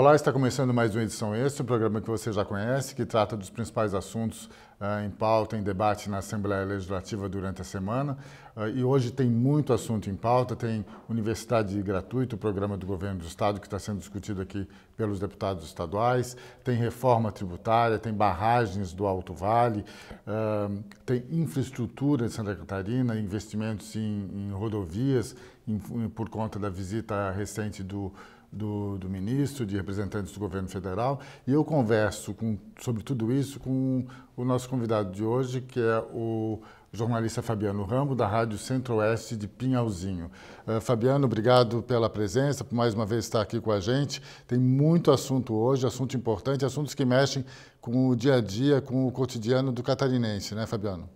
Olá, está começando mais uma edição extra, um programa que você já conhece, que trata dos principais assuntos uh, em pauta, em debate na Assembleia Legislativa durante a semana. Uh, e hoje tem muito assunto em pauta, tem universidade gratuita, o programa do governo do Estado que está sendo discutido aqui pelos deputados estaduais, tem reforma tributária, tem barragens do Alto Vale, uh, tem infraestrutura de Santa Catarina, investimentos em, em rodovias, em, por conta da visita recente do do, do, ministro, de representantes do governo federal, e eu converso com, sobre tudo isso com o nosso convidado de hoje, que é o jornalista Fabiano Rambo, da Rádio Centro-Oeste de Pinhalzinho. Uh, Fabiano, obrigado pela presença, por mais uma vez estar aqui com a gente. Tem muito assunto hoje, assunto importante, assuntos que mexem com o dia a dia, com o cotidiano do catarinense, né, Fabiano?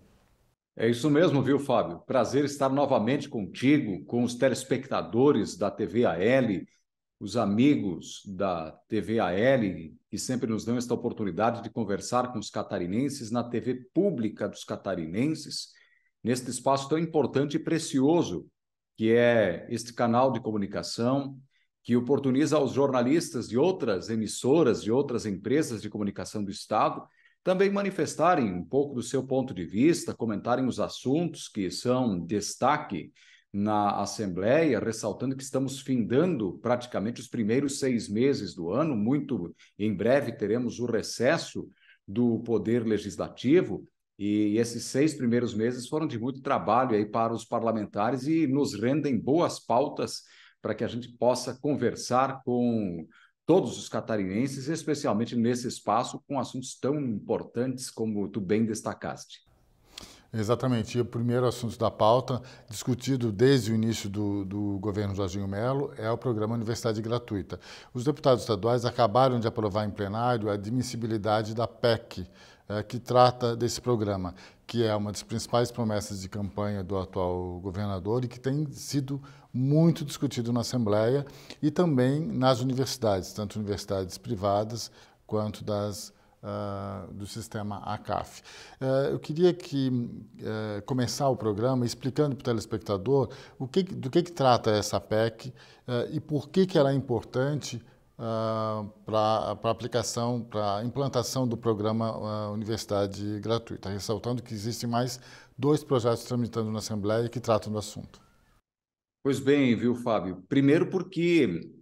É isso mesmo, viu, Fábio? Prazer estar novamente contigo, com os telespectadores da TV AL os amigos da TV AL, que sempre nos dão esta oportunidade de conversar com os catarinenses na TV pública dos catarinenses, neste espaço tão importante e precioso que é este canal de comunicação, que oportuniza aos jornalistas de outras emissoras, de outras empresas de comunicação do Estado, também manifestarem um pouco do seu ponto de vista, comentarem os assuntos que são destaque na Assembleia, ressaltando que estamos findando praticamente os primeiros seis meses do ano, muito em breve teremos o recesso do Poder Legislativo, e esses seis primeiros meses foram de muito trabalho aí para os parlamentares e nos rendem boas pautas para que a gente possa conversar com todos os catarinenses, especialmente nesse espaço, com assuntos tão importantes como tu bem destacaste. Exatamente. E o primeiro assunto da pauta, discutido desde o início do, do governo Jorginho Melo, é o programa Universidade Gratuita. Os deputados estaduais acabaram de aprovar em plenário a admissibilidade da PEC, é, eh, que trata desse programa, que é uma das principais promessas de campanha do atual governador e que tem sido muito discutido na Assembleia e também nas universidades, tanto universidades privadas quanto das universidades uh, do sistema ACAF. Uh, eh, eu queria que uh, começar o programa explicando para o telespectador o que, do que, que trata essa PEC eh, e por que, que ela é importante Uh, ah, para a aplicação, para a implantação do programa uh, Universidade Gratuita, ressaltando que existem mais dois projetos tramitando na Assembleia que tratam do assunto. Pois bem, viu, Fábio? Primeiro porque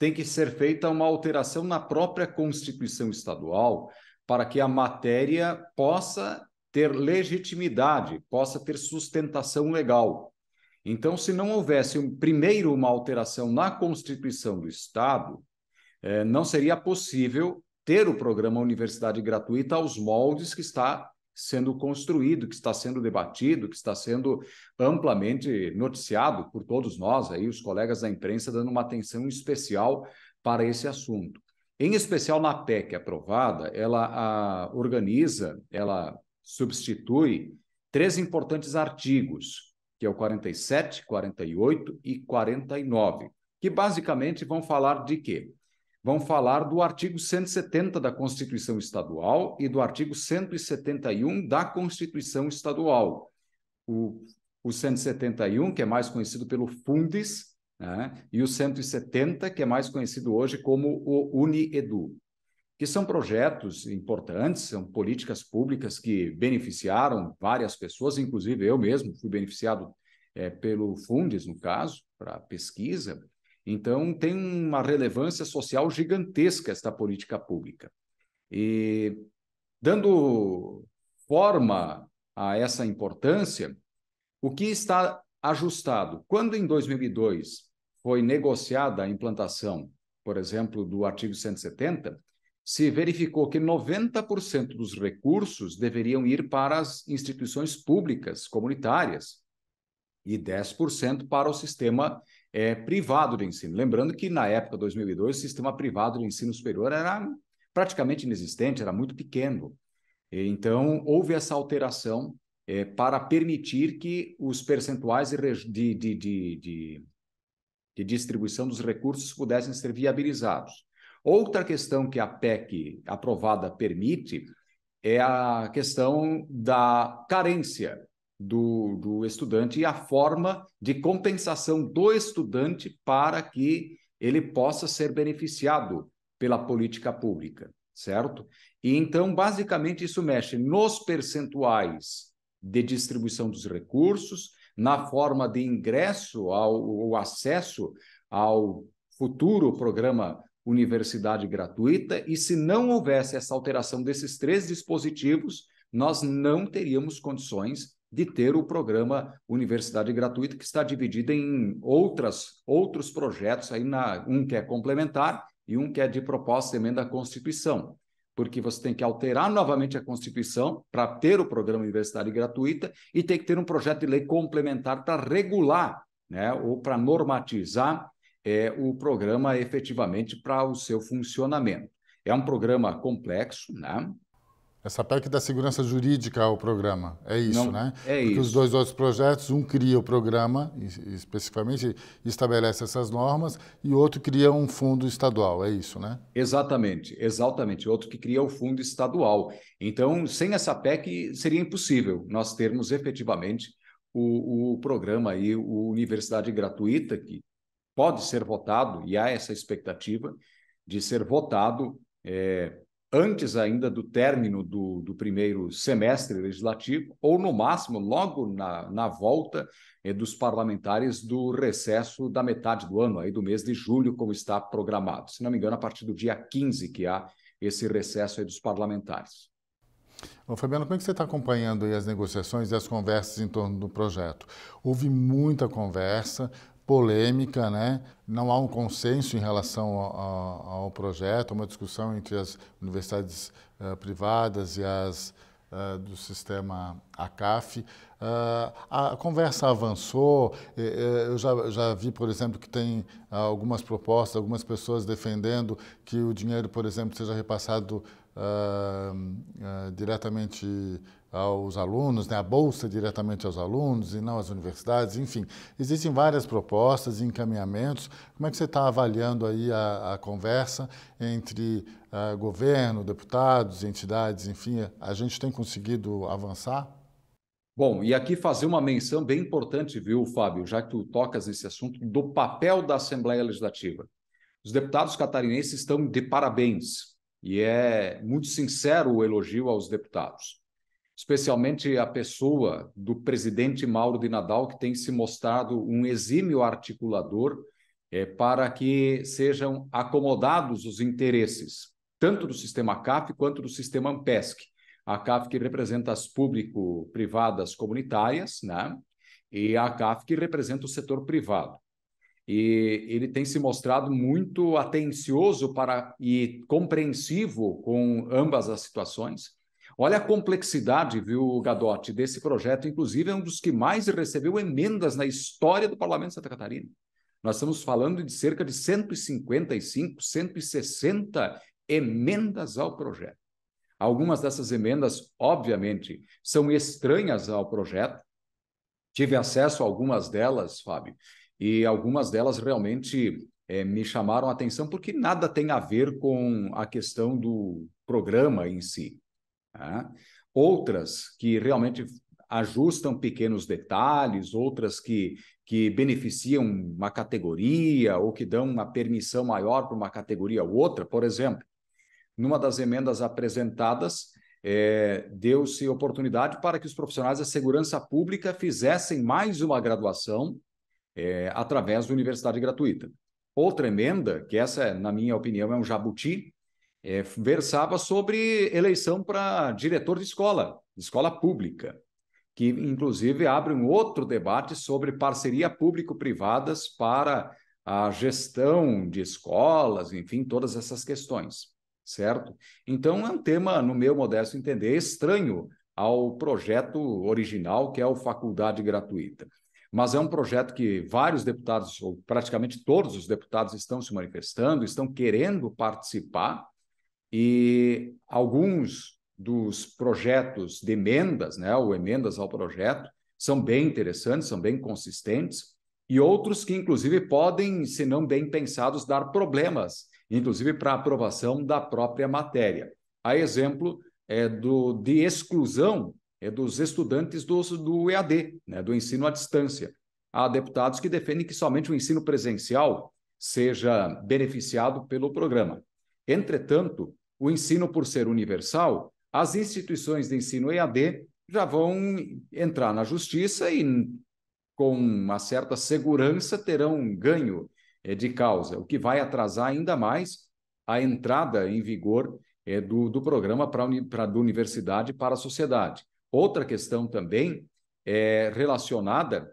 tem que ser feita uma alteração na própria Constituição Estadual para que a matéria possa ter legitimidade, possa ter sustentação legal. Então, se não houvesse um, primeiro uma alteração na Constituição do Estado, eh, não seria possível ter o programa Universidade Gratuita aos moldes que está sendo construído, que está sendo debatido, que está sendo amplamente noticiado por todos nós, aí os colegas da imprensa dando uma atenção especial para esse assunto. Em especial na PEC aprovada, ela a, organiza, ela substitui três importantes artigos, que é o 47, 48 e 49, que basicamente vão falar de quê? vão falar do artigo 170 da Constituição Estadual e do artigo 171 da Constituição Estadual. O, o 171, que é mais conhecido pelo Fundes, né? e o 170, que é mais conhecido hoje como o UniEdu, que são projetos importantes, são políticas públicas que beneficiaram várias pessoas, inclusive eu mesmo fui beneficiado é, pelo Fundes, no caso, para pesquisa, então, tem uma relevância social gigantesca esta política pública. E, dando forma a essa importância, o que está ajustado? Quando, em 2002, foi negociada a implantação, por exemplo, do artigo 170, se verificou que 90% dos recursos deveriam ir para as instituições públicas comunitárias e 10% para o sistema é, privado de ensino. Lembrando que na época 2002 o sistema privado de ensino superior era praticamente inexistente, era muito pequeno. Então houve essa alteração é, para permitir que os percentuais de, de, de, de, distribuição dos recursos pudessem ser viabilizados. Outra questão que a PEC aprovada permite é a questão da carência do, do estudante e a forma de compensação do estudante para que ele possa ser beneficiado pela política pública, certo? E então, basicamente, isso mexe nos percentuais de distribuição dos recursos, na forma de ingresso ao, ou acesso ao futuro programa universidade gratuita, e se não houvesse essa alteração desses três dispositivos, nós não teríamos condições de ter o programa Universidade Gratuita, que está dividido em outras, outros projetos, aí na, um que é complementar e um que é de proposta de emenda à Constituição, porque você tem que alterar novamente a Constituição para ter o programa Universidade Gratuita e tem que ter um projeto de lei complementar para regular né, ou para normatizar é, o programa efetivamente para o seu funcionamento. É um programa complexo, né? Essa é PEC dá segurança jurídica ao programa, é isso, Não, né? É Porque isso. os dois outros projetos, um cria o programa, especificamente estabelece essas normas, e outro cria um fundo estadual, é isso, né? Exatamente, exatamente. Outro que cria o fundo estadual. Então, sem essa PEC, seria impossível nós termos efetivamente o, o programa aí, o Universidade Gratuita, que pode ser votado, e há essa expectativa de ser votado. É, antes ainda do término do, do, primeiro semestre legislativo, ou no máximo logo na, na volta eh, dos parlamentares do recesso da metade do ano, aí do mês de julho, como está programado. Se não me engano, a partir do dia 15 que há esse recesso dos parlamentares. Ô, Fabiano, como é que você está acompanhando as negociações e as conversas em torno do projeto? Houve muita conversa, polêmica, né? não há um consenso em relação ao, ao, projeto, uma discussão entre as universidades uh, privadas e as uh, do sistema ACAF. Uh, eh, a conversa avançou, eu já, já, vi, por exemplo, que tem algumas propostas, algumas pessoas defendendo que o dinheiro, por exemplo, seja repassado diretamente aos alunos, né, a bolsa diretamente aos alunos e não às universidades, enfim. Existem várias propostas e encaminhamentos. Como é que você está avaliando aí a, a conversa entre uh, governo, deputados, entidades, enfim? A gente tem conseguido avançar? Bom, e aqui fazer uma menção bem importante, viu, Fábio, já que tu tocas nesse assunto, do papel da Assembleia Legislativa. Os deputados catarinenses estão de parabéns e é muito sincero o elogio aos deputados especialmente a pessoa do presidente Mauro de Nadal, que tem se mostrado um exímio articulador é, para que sejam acomodados os interesses, tanto do sistema CAF quanto do sistema AMPESC. A CAF que representa as público-privadas comunitárias, né? e a CAF que representa o setor privado. E ele tem se mostrado muito atencioso para, e compreensivo com ambas as situações Olha a complexidade, viu, Gadotti, desse projeto. Inclusive, é um dos que mais recebeu emendas na história do Parlamento de Santa Catarina. Nós estamos falando de cerca de 155, 160 emendas ao projeto. Algumas dessas emendas, obviamente, são estranhas ao projeto. Tive acesso a algumas delas, Fábio, e algumas delas realmente é, me chamaram a atenção porque nada tem a ver com a questão do programa em si. Tá? Outras que realmente ajustam pequenos detalhes, outras que, que beneficiam uma categoria ou que dão uma permissão maior para uma categoria ou outra. Por exemplo, numa das emendas apresentadas, é, deu-se oportunidade para que os profissionais da segurança pública fizessem mais uma graduação é, através da universidade gratuita. Outra emenda, que essa, na minha opinião, é um jabuti, é, versava sobre eleição para diretor de escola, escola pública, que inclusive abre um outro debate sobre parceria público-privadas para a gestão de escolas, enfim, todas essas questões, certo? Então é um tema, no meu modesto entender, estranho ao projeto original, que é o Faculdade Gratuita. Mas é um projeto que vários deputados, ou praticamente todos os deputados, estão se manifestando, estão querendo participar, e alguns dos projetos de emendas, né, ou emendas ao projeto, são bem interessantes, são bem consistentes, e outros que, inclusive, podem, se não bem pensados, dar problemas, inclusive para aprovação da própria matéria. A exemplo é do, de exclusão é dos estudantes do, do EAD, né, do ensino à distância. Há deputados que defendem que somente o ensino presencial seja beneficiado pelo programa. Entretanto, o ensino por ser universal, as instituições de ensino EAD já vão entrar na justiça e, com uma certa segurança, terão um ganho eh, de causa, o que vai atrasar ainda mais a entrada em vigor eh, do, do programa para a da universidade para a sociedade. Outra questão também é relacionada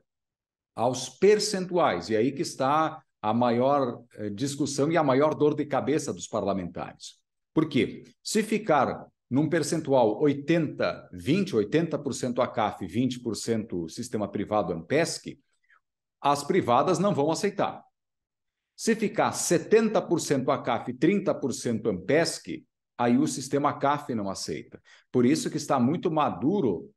aos percentuais, e aí que está a maior discussão e a maior dor de cabeça dos parlamentares. Porque se ficar num percentual 80, 20, 80% ACAF, 20% sistema privado AMPESC, as privadas não vão aceitar. Se ficar 70% ACAF, 30% AMPESC, aí o sistema ACAF não aceita. Por isso que está muito maduro,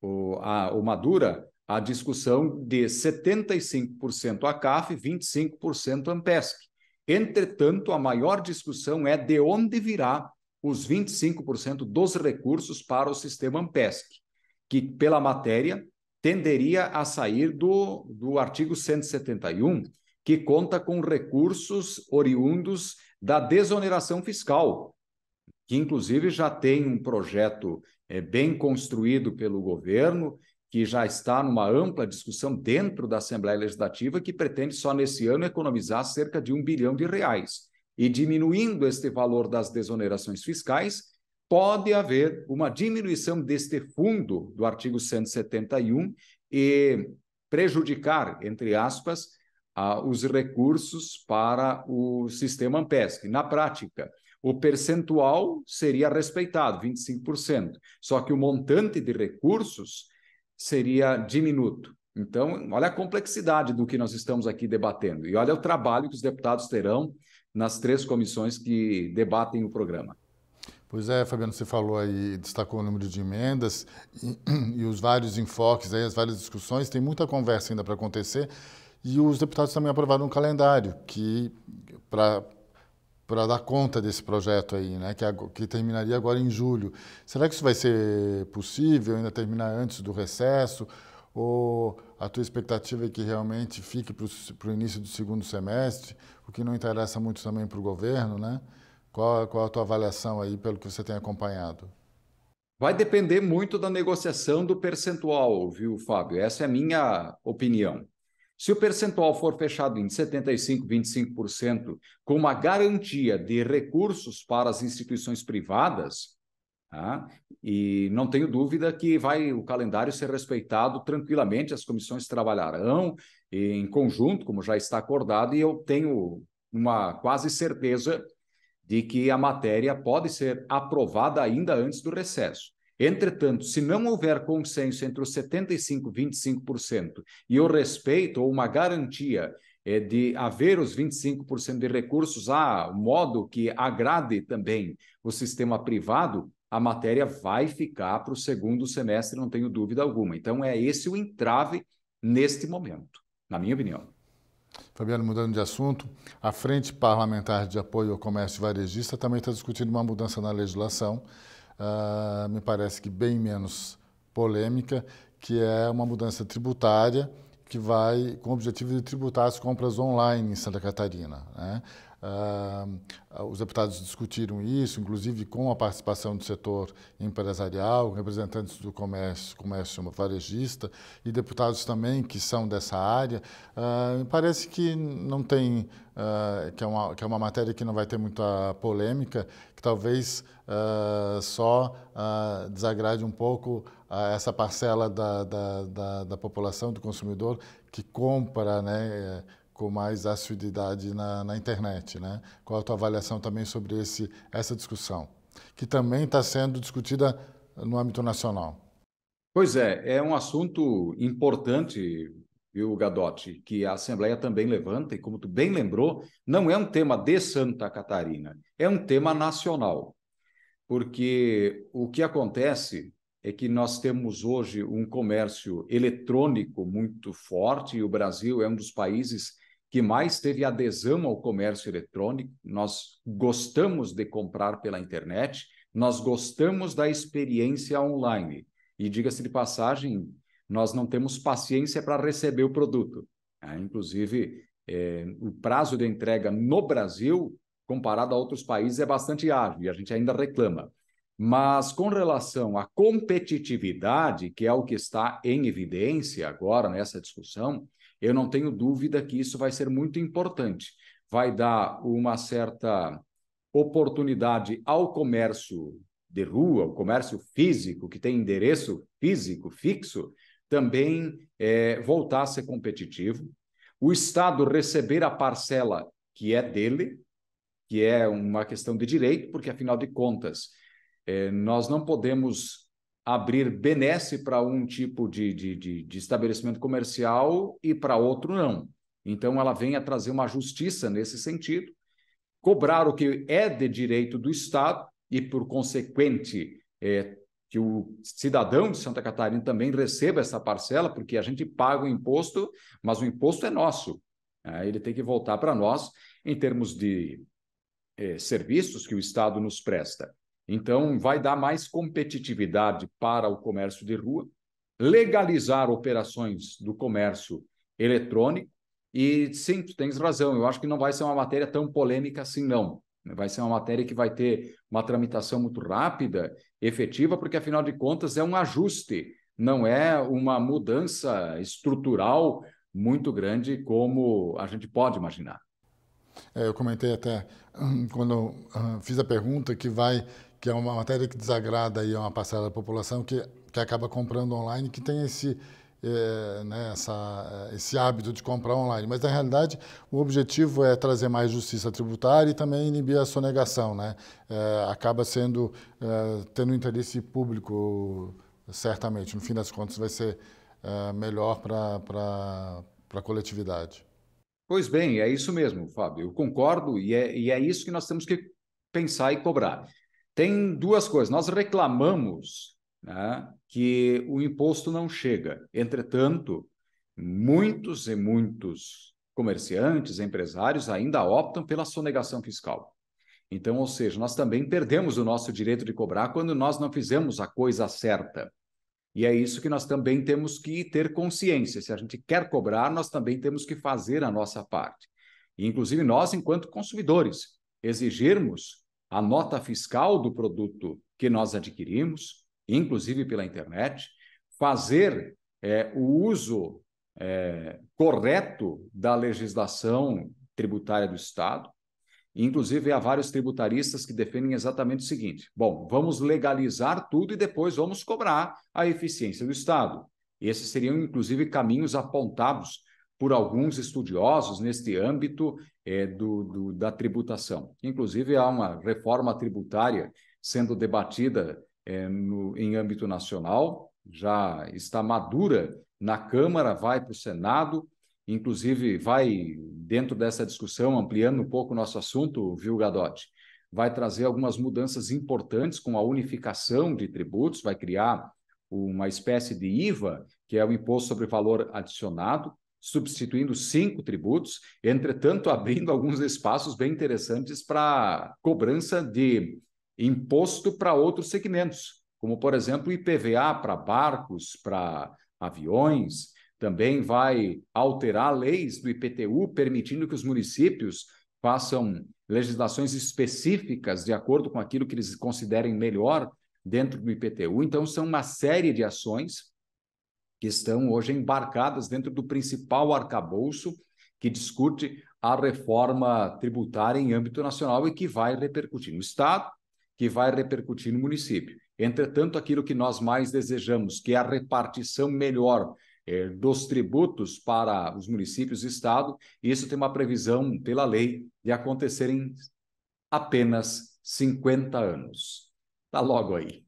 ou, a, ou madura, a discussão de 75% ACAF, 25% AMPESC. Entretanto, a maior discussão é de onde virá os 25% dos recursos para o sistema Ampesc, que, pela matéria, tenderia a sair do, do artigo 171, que conta com recursos oriundos da desoneração fiscal, que inclusive já tem um projeto é, bem construído pelo governo que já está numa ampla discussão dentro da Assembleia Legislativa, que pretende só nesse ano economizar cerca de um bilhão de reais. E diminuindo este valor das desonerações fiscais, pode haver uma diminuição deste fundo do artigo 171 e prejudicar, entre aspas, os recursos para o sistema Ampesc. Na prática, o percentual seria respeitado, 25%, só que o montante de recursos seria diminuto. Então, olha a complexidade do que nós estamos aqui debatendo e olha o trabalho que os deputados terão nas três comissões que debatem o programa. Pois é, Fabiano, você falou aí, destacou o número de emendas e, e os vários enfoques aí, as várias discussões, tem muita conversa ainda para acontecer. E os deputados também aprovaram um calendário que, para para dar conta desse projeto aí, né? Que, que, terminaria agora em julho. Será que isso vai ser possível ainda terminar antes do recesso? Ou a tua expectativa é que realmente fique para o início do segundo semestre, o que não interessa muito também para o governo, né? Qual, qual a tua avaliação aí pelo que você tem acompanhado? Vai depender muito da negociação do percentual, viu, Fábio? Essa é a minha opinião. Se o percentual for fechado em 75%, 25%, com uma garantia de recursos para as instituições privadas, tá? e não tenho dúvida que vai o calendário ser respeitado tranquilamente, as comissões trabalharão em conjunto, como já está acordado, e eu tenho uma quase certeza de que a matéria pode ser aprovada ainda antes do recesso. Entretanto, se não houver consenso entre os 75% e 25% e o respeito ou uma garantia é, de haver os 25% de recursos a ah, modo que agrade também o sistema privado, a matéria vai ficar para o segundo semestre, não tenho dúvida alguma. Então, é esse o entrave neste momento, na minha opinião. Fabiano, mudando de assunto, a Frente Parlamentar de Apoio ao Comércio Varejista também está discutindo uma mudança na legislação uh, me parece que bem menos polêmica, que é uma mudança tributária que vai com o objetivo de tributar as compras online em Santa Catarina. Né? Uh, os deputados discutiram isso, inclusive com a participação do setor empresarial, representantes do comércio, comércio varejista e deputados também que são dessa área. Uh, parece que não tem, uh, que, é uma, que é uma matéria que não vai ter muita polêmica, que talvez só desagrade um pouco essa parcela da, da, da, da população, do consumidor, que compra, né? Eh, com mais assiduidade na, na, internet. Né? Qual a tua avaliação também sobre esse, essa discussão, que também está sendo discutida no âmbito nacional? Pois é, é um assunto importante, viu, Gadotti, que a Assembleia também levanta, e como tu bem lembrou, não é um tema de Santa Catarina, é um tema nacional. Porque o que acontece é que nós temos hoje um comércio eletrônico muito forte e o Brasil é um dos países que mais teve adesão ao comércio eletrônico. Nós gostamos de comprar pela internet, nós gostamos da experiência online. E diga-se de passagem, nós não temos paciência para receber o produto. Ah, inclusive, é, o prazo de entrega no Brasil, comparado a outros países, é bastante árduo e a gente ainda reclama. Mas com relação à competitividade, que é o que está em evidência agora nessa discussão, eu não tenho dúvida que isso vai ser muito importante. Vai dar uma certa oportunidade ao comércio de rua, o comércio físico, que tem endereço físico fixo, também é, voltar a ser competitivo. O Estado receber a parcela que é dele, que é uma questão de direito, porque afinal de contas, é, nós não podemos abrir benesse para um tipo de, de, de, de, estabelecimento comercial e para outro não. Então, ela vem a trazer uma justiça nesse sentido, cobrar o que é de direito do Estado e, por consequente, é, que o cidadão de Santa Catarina também receba essa parcela, porque a gente paga o imposto, mas o imposto é nosso. Né? Ele tem que voltar para nós em termos de é, serviços que o Estado nos presta. Então, vai dar mais competitividade para o comércio de rua, legalizar operações do comércio eletrônico. E sim, tu tens razão, eu acho que não vai ser uma matéria tão polêmica assim, não. Vai ser uma matéria que vai ter uma tramitação muito rápida, efetiva, porque afinal de contas é um ajuste, não é uma mudança estrutural muito grande como a gente pode imaginar. É, eu comentei até hum, quando uh, fiz a pergunta que vai que é uma matéria que desagrada aí uma parcela da população que, que acaba comprando online, que tem esse, é, né, essa, eh, esse hábito de comprar online. Mas, na realidade, o objetivo é trazer mais justiça tributária e também inibir a sonegação. Né? É, acaba sendo, é, tendo interesse público, certamente. No fim das contas, vai ser melhor para a coletividade. Pois bem, é isso mesmo, Fábio. Eu concordo e é, e é isso que nós temos que pensar e cobrar. Tem duas coisas. Nós reclamamos né, que o imposto não chega. Entretanto, muitos e muitos comerciantes, empresários ainda optam pela sonegação fiscal. Então, ou seja, nós também perdemos o nosso direito de cobrar quando nós não fizemos a coisa certa. E é isso que nós também temos que ter consciência. Se a gente quer cobrar, nós também temos que fazer a nossa parte. E, inclusive nós, enquanto consumidores, exigirmos a nota fiscal do produto que nós adquirimos, inclusive pela internet, fazer é, o uso é, correto da legislação tributária do Estado. Inclusive, há vários tributaristas que defendem exatamente o seguinte: bom, vamos legalizar tudo e depois vamos cobrar a eficiência do Estado. Esses seriam, inclusive, caminhos apontados por alguns estudiosos neste âmbito é, do, do, da tributação. Inclusive, há uma reforma tributária sendo debatida é, no, em âmbito nacional, já está madura na Câmara, vai para o Senado, inclusive vai, dentro dessa discussão, ampliando um pouco o nosso assunto, viu, Gadotti? Vai trazer algumas mudanças importantes com a unificação de tributos, vai criar uma espécie de IVA, que é o Imposto sobre Valor Adicionado, substituindo cinco tributos, entretanto, abrindo alguns espaços bem interessantes para cobrança de imposto para outros segmentos, como, por exemplo, IPVA para barcos, para aviões. Também vai alterar leis do IPTU, permitindo que os municípios façam legislações específicas de acordo com aquilo que eles considerem melhor dentro do IPTU. Então, são uma série de ações que estão hoje embarcadas dentro do principal arcabouço que discute a reforma tributária em âmbito nacional e que vai repercutir no Estado, que vai repercutir no município. Entretanto, aquilo que nós mais desejamos, que é a repartição melhor eh, dos tributos para os municípios e Estado, isso tem uma previsão pela lei de acontecer em apenas 50 anos. Está logo aí.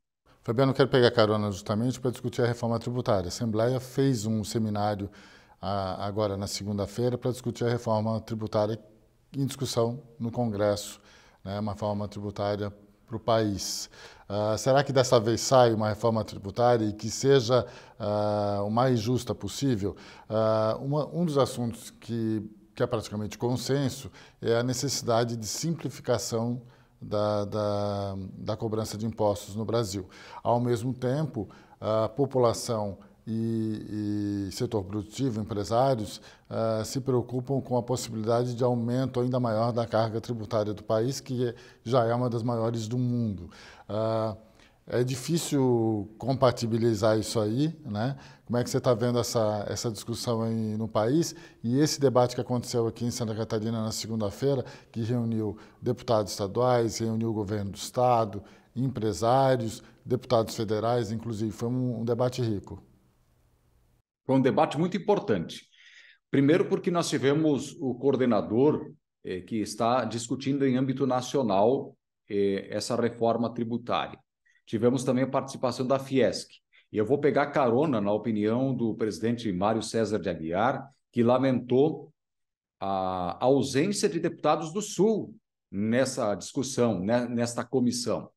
Fabiano, quero pegar carona justamente para discutir a reforma tributária. A Assembleia fez um seminário agora na segunda-feira para discutir a reforma tributária em discussão no Congresso, né, uma reforma tributária para o país. Ah, será que dessa vez sai uma reforma tributária e que seja ah, o mais justa possível? Ah, uma, um dos assuntos que, que é praticamente consenso é a necessidade de simplificação da, da, da cobrança de impostos no Brasil. Ao mesmo tempo, a população e, e, setor produtivo, empresários, uh, se preocupam com a possibilidade de aumento ainda maior da carga tributária do país, que já é uma das maiores do mundo. Uh, é difícil compatibilizar isso aí, né? Como é que você está vendo essa, essa discussão aí no país e esse debate que aconteceu aqui em Santa Catarina na segunda-feira, que reuniu deputados estaduais, reuniu o governo do estado, empresários, deputados federais, inclusive, foi um, um debate rico. Foi um debate muito importante. Primeiro, porque nós tivemos o coordenador eh, que está discutindo em âmbito nacional eh, essa reforma tributária. Tivemos também a participação da Fiesc. E eu vou pegar carona na opinião do presidente Mário César de Aguiar, que lamentou a ausência de deputados do Sul nessa discussão, né, nesta comissão.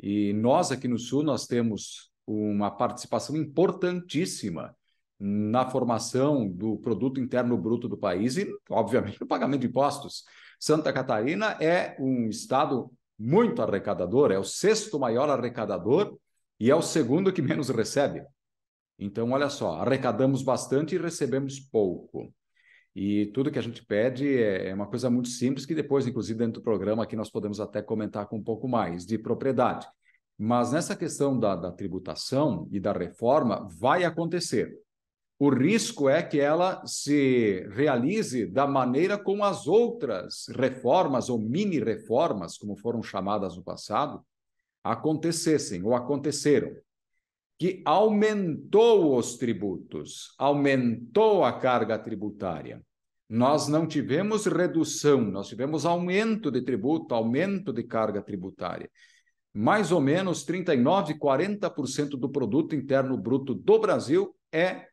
E nós aqui no Sul nós temos uma participação importantíssima na formação do produto interno bruto do país e, obviamente, no pagamento de impostos. Santa Catarina é um estado muito arrecadador, é o sexto maior arrecadador e é o segundo que menos recebe. Então, olha só, arrecadamos bastante e recebemos pouco. E tudo que a gente pede é, é uma coisa muito simples, que depois, inclusive, dentro do programa aqui nós podemos até comentar com um pouco mais de propriedade. Mas nessa questão da, da tributação e da reforma, vai acontecer. O risco é que ela se realize da maneira como as outras reformas ou mini-reformas, como foram chamadas no passado, acontecessem ou aconteceram. Que aumentou os tributos, aumentou a carga tributária. Nós não tivemos redução, nós tivemos aumento de tributo, aumento de carga tributária mais ou menos 39, 40% do produto interno bruto do Brasil é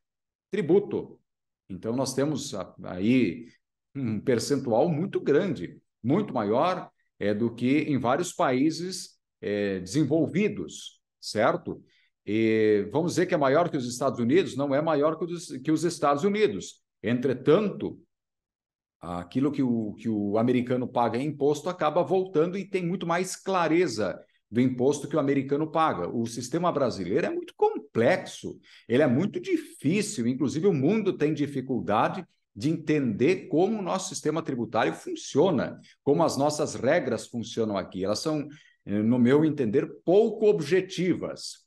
tributo. Então, nós temos aí um percentual muito grande, muito maior é, do que em vários países é, desenvolvidos, certo? E vamos dizer que é maior que os Estados Unidos? Não é maior que os, que os Estados Unidos. Entretanto, aquilo que o, que o americano paga em imposto acaba voltando e tem muito mais clareza do imposto que o americano paga. O sistema brasileiro é muito complexo, ele é muito difícil, inclusive o mundo tem dificuldade de entender como o nosso sistema tributário funciona, como as nossas regras funcionam aqui. Elas são, eh, no meu entender, pouco objetivas.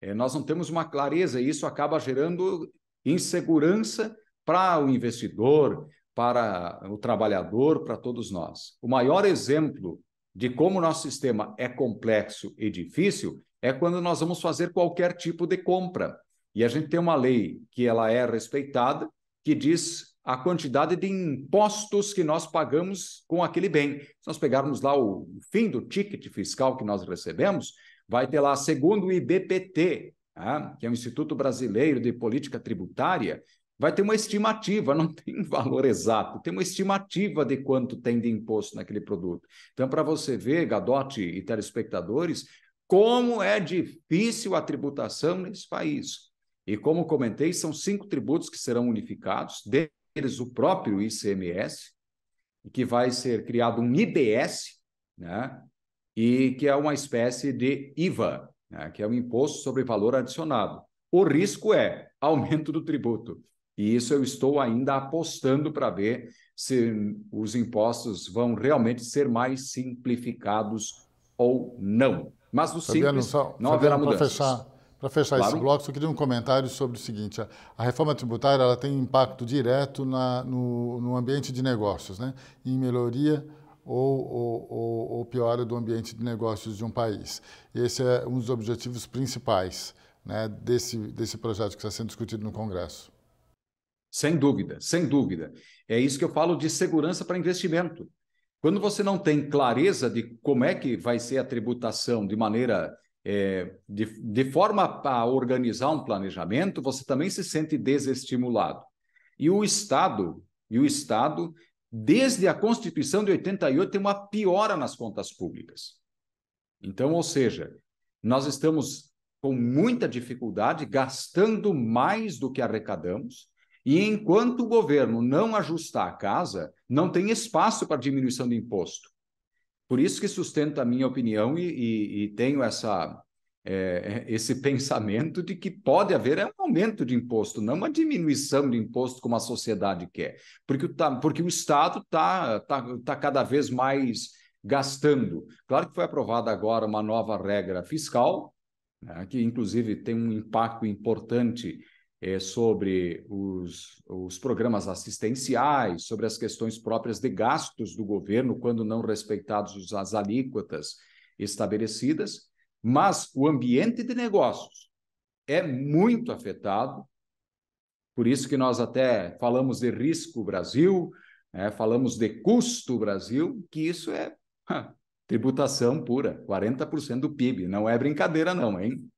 Eh, nós não temos uma clareza e isso acaba gerando insegurança para o investidor, para o trabalhador, para todos nós. O maior exemplo de como o nosso sistema é complexo e difícil é quando nós vamos fazer qualquer tipo de compra. E a gente tem uma lei que ela é respeitada, que diz a quantidade de impostos que nós pagamos com aquele bem. Se nós pegarmos lá o fim do ticket fiscal que nós recebemos, vai ter lá, segundo o IBPT, ah, que é o Instituto Brasileiro de Política Tributária, vai ter uma estimativa, não tem valor exato, tem uma estimativa de quanto tem de imposto naquele produto. Então, para você ver, Gadotti e telespectadores, como é difícil a tributação nesse país. E como comentei, são cinco tributos que serão unificados, deles o próprio ICMS, que vai ser criado um IBS, né? e que é uma espécie de IVA, né? que é um imposto sobre valor adicionado. O risco é aumento do tributo. E isso eu estou ainda apostando para ver se os impostos vão realmente ser mais simplificados ou não. Mas o Fabiano, tá simples só, não Fabiano, tá haverá mudanças. Para fechar, fechar claro. esse bloco, só queria um comentário sobre o seguinte. A, a reforma tributária ela tem impacto direto na, no, no, ambiente de negócios, né? em melhoria ou, ou, ou, ou piora do ambiente de negócios de um país. Esse é um dos objetivos principais né, desse, desse projeto que está sendo discutido no Congresso. Sem dúvida, sem dúvida. É isso que eu falo de segurança para investimento. Quando você não tem clareza de como é que vai ser a tributação de maneira. É, de, de forma a organizar um planejamento, você também se sente desestimulado. E o Estado, e o Estado, desde a Constituição de 88, tem uma piora nas contas públicas. Então, ou seja, nós estamos com muita dificuldade, gastando mais do que arrecadamos, e enquanto o governo não ajustar a casa, não tem espaço para diminuição de imposto. Por isso que sustento a minha opinião e, e, e tenho essa, é, é esse pensamento de que pode haver um aumento de imposto, não uma diminuição de imposto como a sociedade quer. Porque, tá, porque o Estado está tá, tá cada vez mais gastando. Claro que foi aprovada agora uma nova regra fiscal, né, que inclusive tem um impacto importante é, sobre os, os programas assistenciais, sobre as questões próprias de gastos do governo, quando não respeitados as alíquotas estabelecidas, mas o ambiente de negócios é muito afetado. Por isso que nós até falamos de risco Brasil, né, falamos de custo Brasil, que isso é tributação pura, 40% do PIB. Não é brincadeira, não, hein?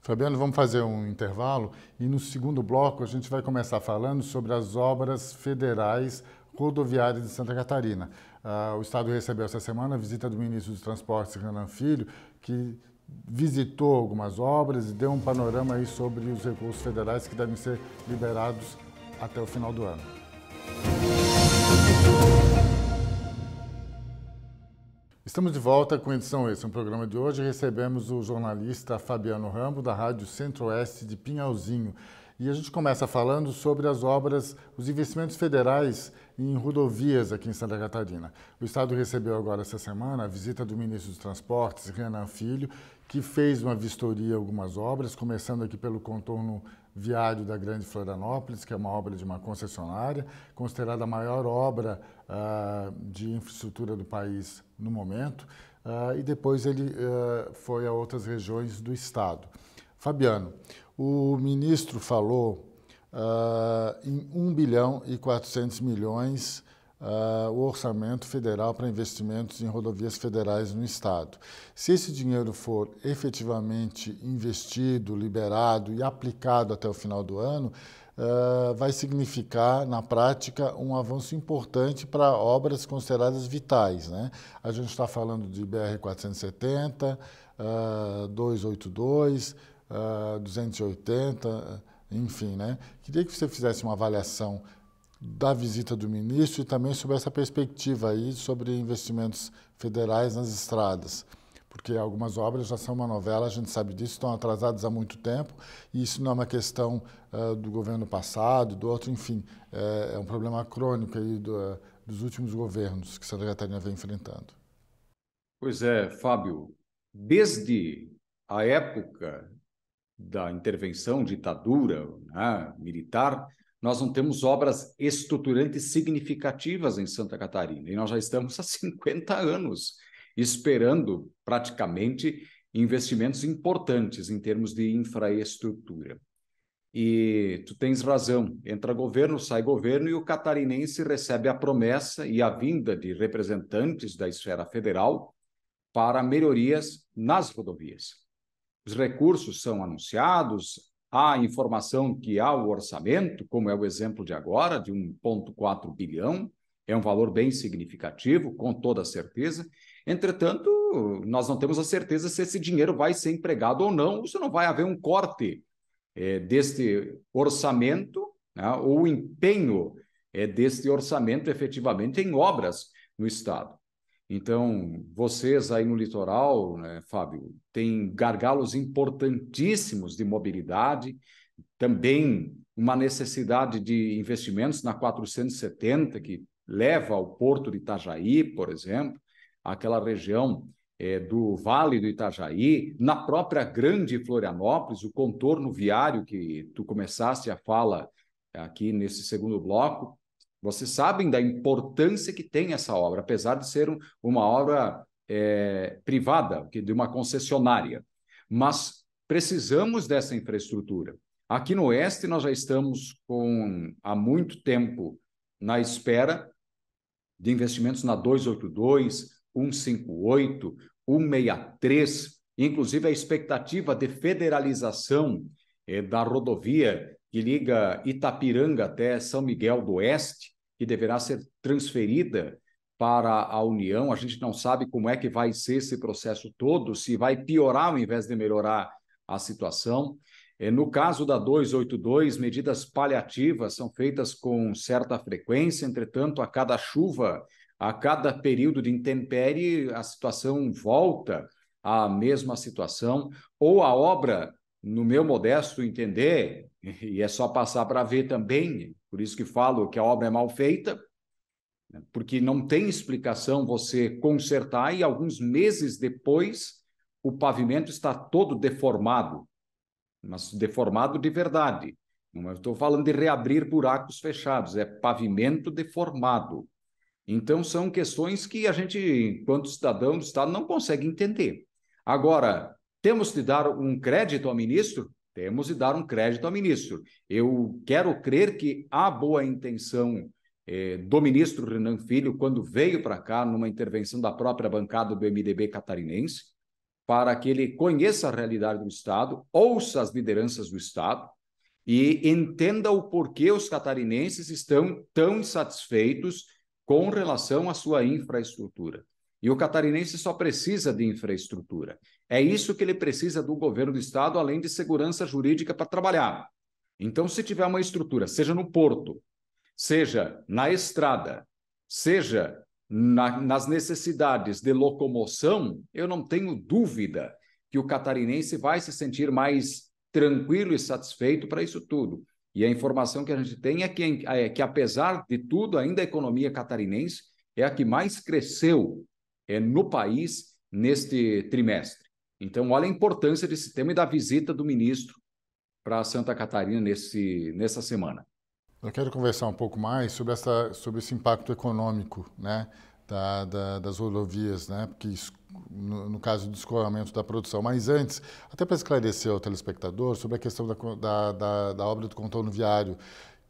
Fabiano, vamos fazer um intervalo e no segundo bloco a gente vai começar falando sobre as obras federais rodoviárias de Santa Catarina. Ah, o Estado recebeu essa semana a visita do ministro dos Transportes, Renan Filho, que visitou algumas obras e deu um panorama aí sobre os recursos federais que devem ser liberados até o final do ano. Estamos de volta com a edição Esse, um programa de hoje. Recebemos o jornalista Fabiano Rambo, da Rádio Centro-Oeste de Pinhalzinho. E a gente começa falando sobre as obras, os investimentos federais em rodovias aqui em Santa Catarina. O Estado recebeu agora essa semana a visita do ministro dos Transportes, Renan Filho, que fez uma vistoria algumas obras, começando aqui pelo contorno viário da Grande Florianópolis, que é uma obra de uma concessionária, considerada a maior obra uh, de infraestrutura do país no momento, uh, e depois ele uh, foi a outras regiões do Estado. Fabiano, o ministro falou em 1 bilhão e 400 milhões uh, o orçamento federal para investimentos em rodovias federais no Estado. Se esse dinheiro for efetivamente investido, liberado e aplicado até o final do ano, uh, vai significar, na prática, um avanço importante para obras consideradas vitais. Né? A gente está falando de BR-470, uh, 282, uh, 280, enfim. Né? Queria que você fizesse uma avaliação da visita do ministro e também sobre essa perspectiva aí sobre investimentos federais nas estradas, porque algumas obras já são uma novela, a gente sabe disso, estão atrasadas há muito tempo e isso não é uma questão uh, do governo passado, do outro, enfim, é, é um problema crônico aí do, uh, dos últimos governos que Santa Catarina vem enfrentando. Pois é, Fábio, desde a época da intervenção ditadura né, militar, nós não temos obras estruturantes significativas em Santa Catarina, e nós já estamos há 50 anos esperando praticamente investimentos importantes em termos de infraestrutura. E tu tens razão, entra governo, sai governo e o catarinense recebe a promessa e a vinda de representantes da esfera federal para melhorias nas rodovias. Os recursos são anunciados, a informação que há o orçamento, como é o exemplo de agora, de 1,4 bilhão, é um valor bem significativo, com toda certeza. Entretanto, nós não temos a certeza se esse dinheiro vai ser empregado ou não, se não vai haver um corte é, deste orçamento, né, ou o empenho é, deste orçamento efetivamente em obras no Estado. Então, vocês aí no litoral, né, Fábio, tem gargalos importantíssimos de mobilidade, também uma necessidade de investimentos na 470, que leva ao porto de Itajaí, por exemplo, aquela região é, do Vale do Itajaí, na própria Grande Florianópolis, o contorno viário que tu começaste a fala aqui nesse segundo bloco, vocês sabem da importância que tem essa obra, apesar de ser uma obra é, privada, de uma concessionária. Mas precisamos dessa infraestrutura. Aqui no Oeste, nós já estamos com, há muito tempo na espera de investimentos na 282, 158, 163, inclusive a expectativa de federalização eh, da rodovia que liga Itapiranga até São Miguel do Oeste, que deverá ser transferida para a União. A gente não sabe como é que vai ser esse processo todo, se vai piorar ao invés de melhorar a situação. É, no caso da 282, medidas paliativas são feitas com certa frequência, entretanto, a cada chuva, a cada período de intempérie, a situação volta à mesma situação, ou a obra no meu modesto entender, e é só passar para ver também, por isso que falo que a obra é mal feita, né, porque não tem explicação você consertar e alguns meses depois o pavimento está todo deformado, mas deformado de verdade. Não estou falando de reabrir buracos fechados, é pavimento deformado. Então são questões que a gente, enquanto cidadão do Estado, não consegue entender. Agora, temos de dar um crédito ao ministro? Temos de dar um crédito ao ministro. Eu quero crer que há boa intenção eh, do ministro Renan Filho, quando veio para cá, numa intervenção da própria bancada do MDB catarinense, para que ele conheça a realidade do Estado, ouça as lideranças do Estado e entenda o porquê os catarinenses estão tão insatisfeitos com relação à sua infraestrutura. E o catarinense só precisa de infraestrutura. É isso que ele precisa do governo do estado, além de segurança jurídica para trabalhar. Então, se tiver uma estrutura, seja no porto, seja na estrada, seja na, nas necessidades de locomoção, eu não tenho dúvida que o catarinense vai se sentir mais tranquilo e satisfeito para isso tudo. E a informação que a gente tem é que, é que, apesar de tudo, ainda a economia catarinense é a que mais cresceu é, no país neste trimestre. Então, olha a importância desse tema e da visita do ministro para Santa Catarina nesse, nessa semana. Eu quero conversar um pouco mais sobre, essa, sobre esse impacto econômico né, da, da, das rodovias, né, porque isso, no, no, caso do escoamento da produção. Mas antes, até para esclarecer ao telespectador sobre a questão da, da, da obra do contorno viário,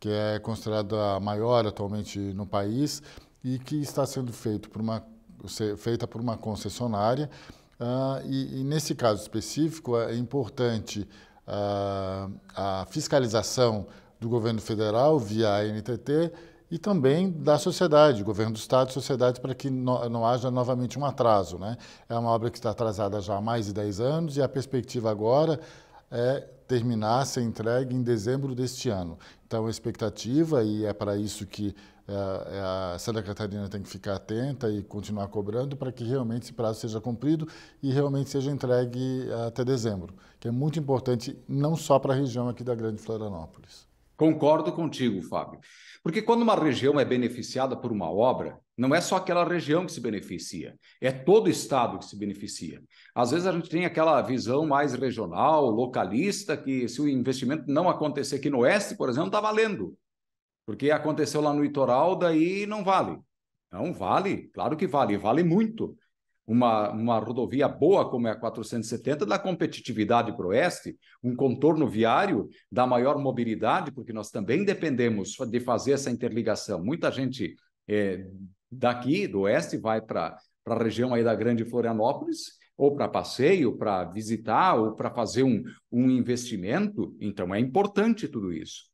que é considerada a maior atualmente no país e que está sendo feito por uma, feita por uma concessionária Uh, e, e, nesse caso específico, é importante uh, a fiscalização do governo federal via a NTT e também da sociedade, governo do Estado e sociedade, para que no, não haja novamente um atraso. Né? É uma obra que está atrasada já há mais de 10 anos e a perspectiva agora é terminar, ser entregue em dezembro deste ano. Então, a expectativa, e é para isso que é é a Santa Catarina tem que ficar atenta e continuar cobrando para que realmente esse prazo seja cumprido e realmente seja entregue até dezembro, que é muito importante não só para a região aqui da Grande Florianópolis. Concordo contigo, Fábio. Porque quando uma região é beneficiada por uma obra, não é só aquela região que se beneficia, é todo o estado que se beneficia. Às vezes a gente tem aquela visão mais regional, localista, que se o investimento não acontecer aqui no oeste, por exemplo, está valendo. Porque aconteceu lá no litoral, daí não vale. Não vale, claro que vale, vale muito. Uma, uma rodovia boa como é a 470 dá competitividade para o oeste, um contorno viário dá maior mobilidade, porque nós também dependemos de fazer essa interligação. Muita gente é, daqui, do oeste, vai para a região aí da Grande Florianópolis, ou para passeio, para visitar, ou para fazer um, um investimento. Então, é importante tudo isso.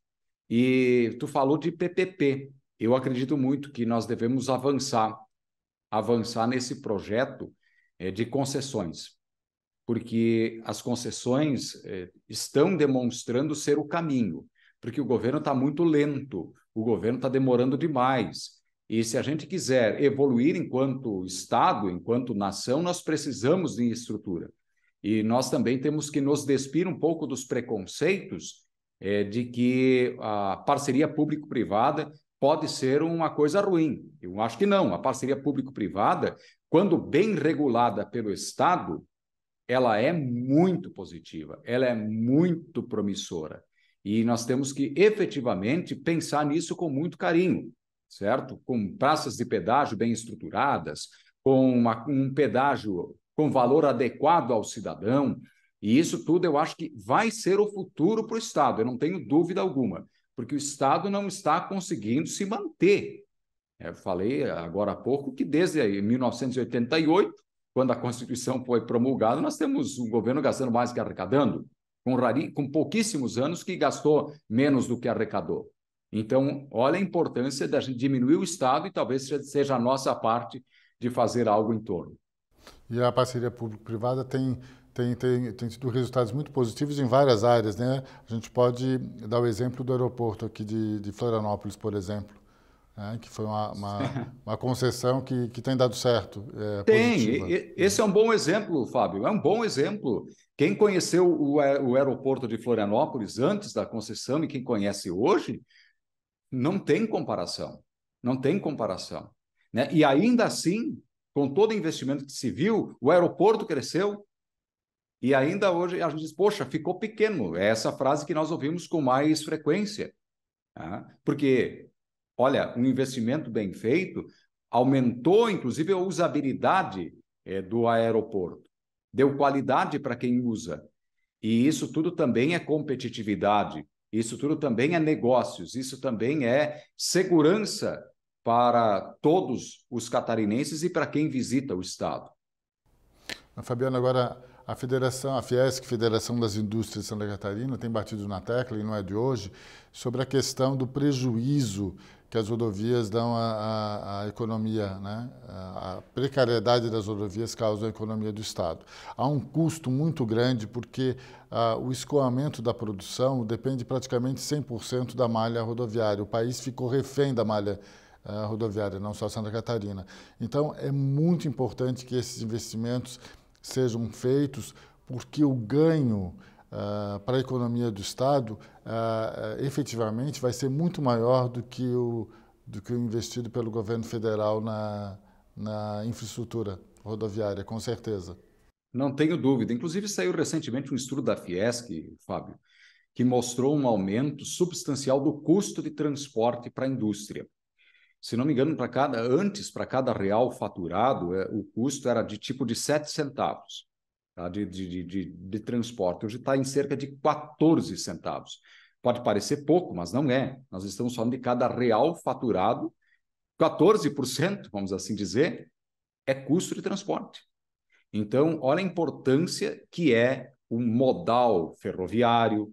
E tu falou de PPP. Eu acredito muito que nós devemos avançar, avançar nesse projeto é, de concessões, porque as concessões é, estão demonstrando ser o caminho, porque o governo está muito lento, o governo está demorando demais. E se a gente quiser evoluir enquanto Estado, enquanto nação, nós precisamos de estrutura. E nós também temos que nos despir um pouco dos preconceitos é, de que a parceria público-privada pode ser uma coisa ruim. Eu acho que não. A parceria público-privada, quando bem regulada pelo Estado, ela é muito positiva, ela é muito promissora. E nós temos que efetivamente pensar nisso com muito carinho, certo? Com praças de pedágio bem estruturadas, com uma, um pedágio com valor adequado ao cidadão, e isso tudo eu acho que vai ser o futuro para o Estado, eu não tenho dúvida alguma, porque o Estado não está conseguindo se manter. É, eu falei agora há pouco que desde 1988, quando a Constituição foi promulgada, nós temos um governo gastando mais que arrecadando, com, rari, com pouquíssimos anos que gastou menos do que arrecadou. Então, olha a importância da gente diminuir o Estado e talvez seja a nossa parte de fazer algo em torno. E a parceria público-privada tem tem, tem, tem tido resultados muito positivos em várias áreas. Né? A gente pode dar o exemplo do aeroporto aqui de, de Florianópolis, por exemplo. Né? que foi uma, uma, uma, concessão que, que tem dado certo. É, tem, positiva. esse é um bom exemplo, Fábio, é um bom exemplo. Quem conheceu o, o aeroporto de Florianópolis antes da concessão e quem conhece hoje, não tem comparação. Não tem comparação. Né? E ainda assim, com todo investimento que se viu, o aeroporto cresceu, e ainda hoje a gente diz, poxa, ficou pequeno. É essa frase que nós ouvimos com mais frequência. Tá? Porque, olha, um investimento bem feito aumentou, inclusive, a usabilidade é, do aeroporto, deu qualidade para quem usa. E isso tudo também é competitividade, isso tudo também é negócios, isso também é segurança para todos os catarinenses e para quem visita o Estado. Fabiana, agora a Federação, a Fiesc, Federação das Indústrias de Santa Catarina, tem batido na tecla, e não é de hoje, sobre a questão do prejuízo que as rodovias dão à, economia, né? a precariedade das rodovias causa a economia do Estado. Há um custo muito grande porque ah, o escoamento da produção depende praticamente 100% da malha rodoviária. O país ficou refém da malha ah, rodoviária, não só Santa Catarina. Então, é muito importante que esses investimentos sejam feitos, porque o ganho uh, para a economia do Estado uh, efetivamente vai ser muito maior do que o, do que o investido pelo governo federal na, na infraestrutura rodoviária, com certeza. Não tenho dúvida. Inclusive, saiu recentemente um estudo da Fiesc, Fábio, que mostrou um aumento substancial do custo de transporte para a indústria se não me engano, para cada antes para cada real faturado, é, o custo era de tipo de 7 centavos tá? de, de, de, de, transporte. Hoje está em cerca de 14 centavos. Pode parecer pouco, mas não é. Nós estamos falando de cada real faturado, 14%, vamos assim dizer, é custo de transporte. Então, olha a importância que é o modal ferroviário,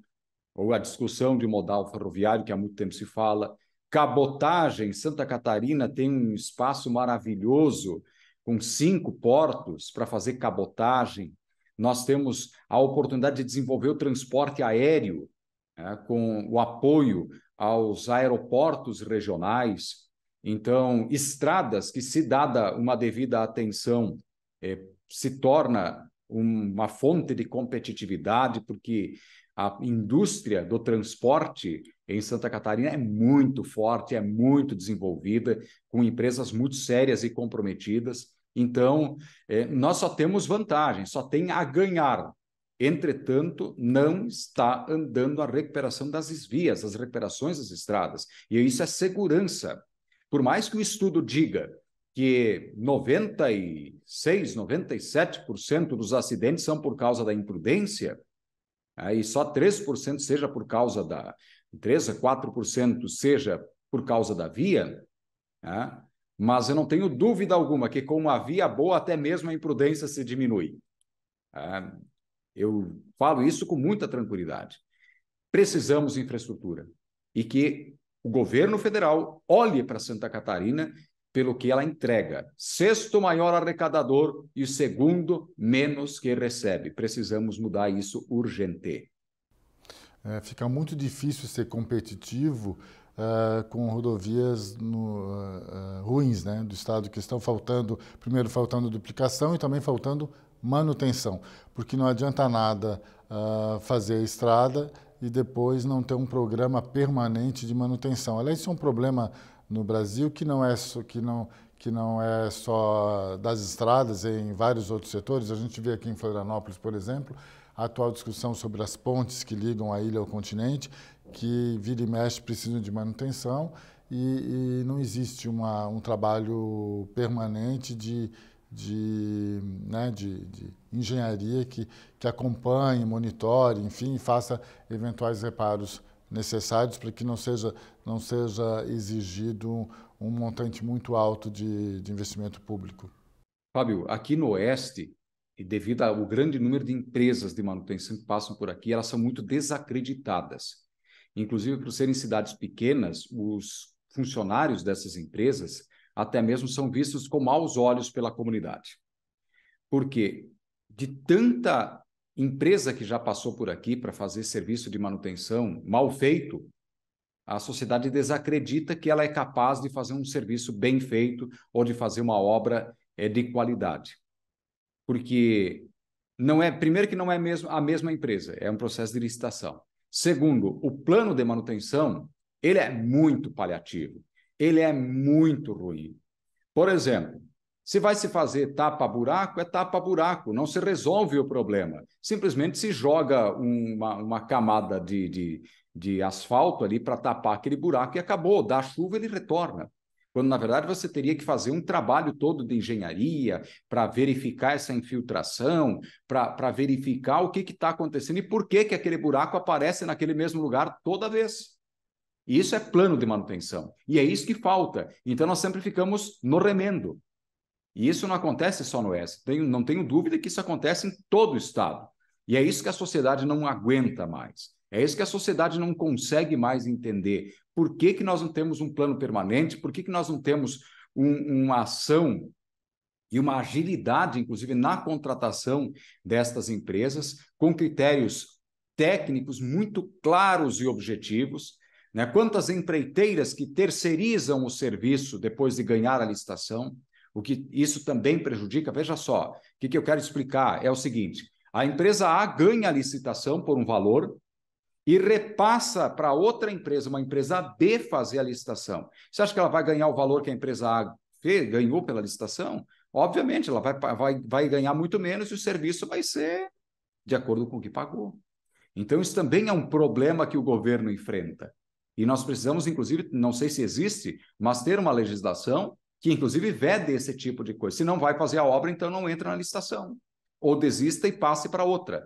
ou a discussão de modal ferroviário, que há muito tempo se fala, cabotagem, Santa Catarina tem um espaço maravilhoso com cinco portos para fazer cabotagem. Nós temos a oportunidade de desenvolver o transporte aéreo né, com o apoio aos aeroportos regionais. Então, estradas que, se dada uma devida atenção, eh, se torna uma fonte de competitividade, porque a indústria do transporte em Santa Catarina é muito forte, é muito desenvolvida, com empresas muito sérias e comprometidas. Então, é, nós só temos vantagem, só tem a ganhar. Entretanto, não está andando a recuperação das vias, as recuperações das estradas. E isso é segurança. Por mais que o estudo diga que 96, 97% dos acidentes são por causa da imprudência, aí só 3% seja por causa da 3 a 4% seja por causa da via, né? mas eu não tenho dúvida alguma que com uma via boa até mesmo a imprudência se diminui. Né? Eu falo isso com muita tranquilidade. Precisamos de infraestrutura e que o governo federal olhe para Santa Catarina pelo que ela entrega. Sexto maior arrecadador e segundo menos que recebe. Precisamos mudar isso urgente. É, fica muito difícil ser competitivo uh, com rodovias no, uh, uh, ruins né, do estado, que estão faltando, primeiro faltando duplicação e também faltando manutenção, porque não adianta nada fazer a estrada e depois não ter um programa permanente de manutenção. Aliás, isso é um problema no Brasil, que não é que não que não é só das estradas, é em vários outros setores. A gente vê aqui em Florianópolis, por exemplo, a atual discussão sobre as pontes que ligam a ilha ao continente, que vira e mexe precisam de manutenção e, e não existe uma, um trabalho permanente de, de, né, de, de engenharia que, que acompanhe, monitore, enfim, faça eventuais reparos necessários para que não seja, não seja exigido um montante muito alto de, de investimento público. Fábio, aqui no Oeste, e devido ao grande número de empresas de manutenção que passam por aqui, elas são muito desacreditadas. Inclusive, por serem cidades pequenas, os funcionários dessas empresas até mesmo são vistos com maus olhos pela comunidade. Porque de tanta empresa que já passou por aqui para fazer serviço de manutenção mal feito, a sociedade desacredita que ela é capaz de fazer um serviço bem feito ou de fazer uma obra é, de qualidade. Porque não é, primeiro que não é mesmo a mesma empresa, é um processo de licitação. Segundo, o plano de manutenção, ele é muito paliativo, ele é muito ruim. Por exemplo, se vai se fazer tapa-buraco, é tapa-buraco, não se resolve o problema. Simplesmente se joga uma, uma camada de, de, de asfalto ali para tapar aquele buraco e acabou. Dá chuva, ele retorna. Quando, na verdade, você teria que fazer um trabalho todo de engenharia para verificar essa infiltração, para verificar o que está acontecendo e por que, que aquele buraco aparece naquele mesmo lugar toda vez. E isso é plano de manutenção. E é isso que falta. Então, nós sempre ficamos no remendo. E isso não acontece só no Oeste. Tenho, não tenho dúvida que isso acontece em todo o Estado. E é isso que a sociedade não aguenta mais. É isso que a sociedade não consegue mais entender. Por que, que nós não temos um plano permanente? Por que, que nós não temos um, uma ação e uma agilidade, inclusive, na contratação destas empresas, com critérios técnicos muito claros e objetivos? Né? Quantas empreiteiras que terceirizam o serviço depois de ganhar a licitação? O que isso também prejudica, veja só, o que, que eu quero explicar é o seguinte: a empresa A ganha a licitação por um valor e repassa para outra empresa, uma empresa B, fazer a licitação. Você acha que ela vai ganhar o valor que a empresa A fez, ganhou pela licitação? Obviamente, ela vai, vai, vai ganhar muito menos e o serviço vai ser de acordo com o que pagou. Então, isso também é um problema que o governo enfrenta. E nós precisamos, inclusive, não sei se existe, mas ter uma legislação que inclusive vede esse tipo de coisa. Se não vai fazer a obra, então não entra na licitação. Ou desista e passe para outra.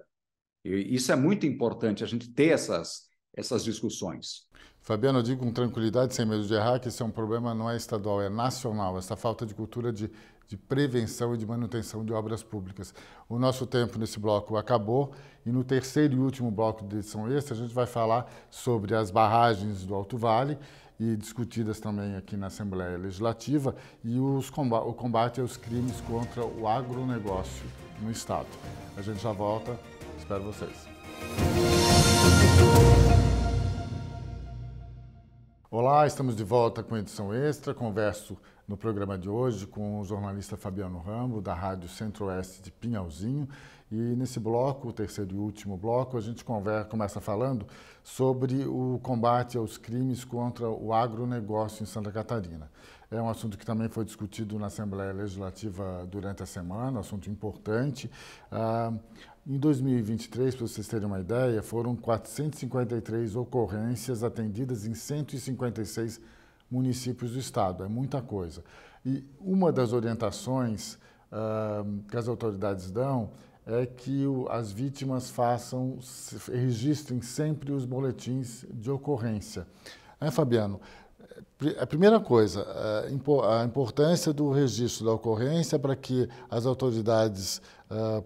E isso é muito importante, a gente ter essas, essas discussões. Fabiano, eu digo com tranquilidade, sem medo de errar, que esse é um problema não é estadual, é nacional, essa falta de cultura de, de prevenção e de manutenção de obras públicas. O nosso tempo nesse bloco acabou e no terceiro e último bloco de edição extra a gente vai falar sobre as barragens do Alto Vale e discutidas também aqui na Assembleia Legislativa, e combate, o combate aos crimes contra o agronegócio no Estado. A gente já volta, espero vocês. Olá, estamos de volta com a edição extra. Converso no programa de hoje com o jornalista Fabiano Rambo, da Rádio Centro-Oeste de Pinhalzinho. E nesse bloco, o terceiro e último bloco, a gente conversa, começa falando sobre o combate aos crimes contra o agronegócio em Santa Catarina. É um assunto que também foi discutido na Assembleia Legislativa durante a semana, assunto importante. Ah, em 2023, para vocês terem uma ideia, foram 453 ocorrências atendidas em 156 municípios do estado, é muita coisa. E uma das orientações uh, que as autoridades dão é que o, as vítimas façam, registrem sempre os boletins de ocorrência. É, Fabiano, a primeira coisa, ah, a importância do registro da ocorrência para que as autoridades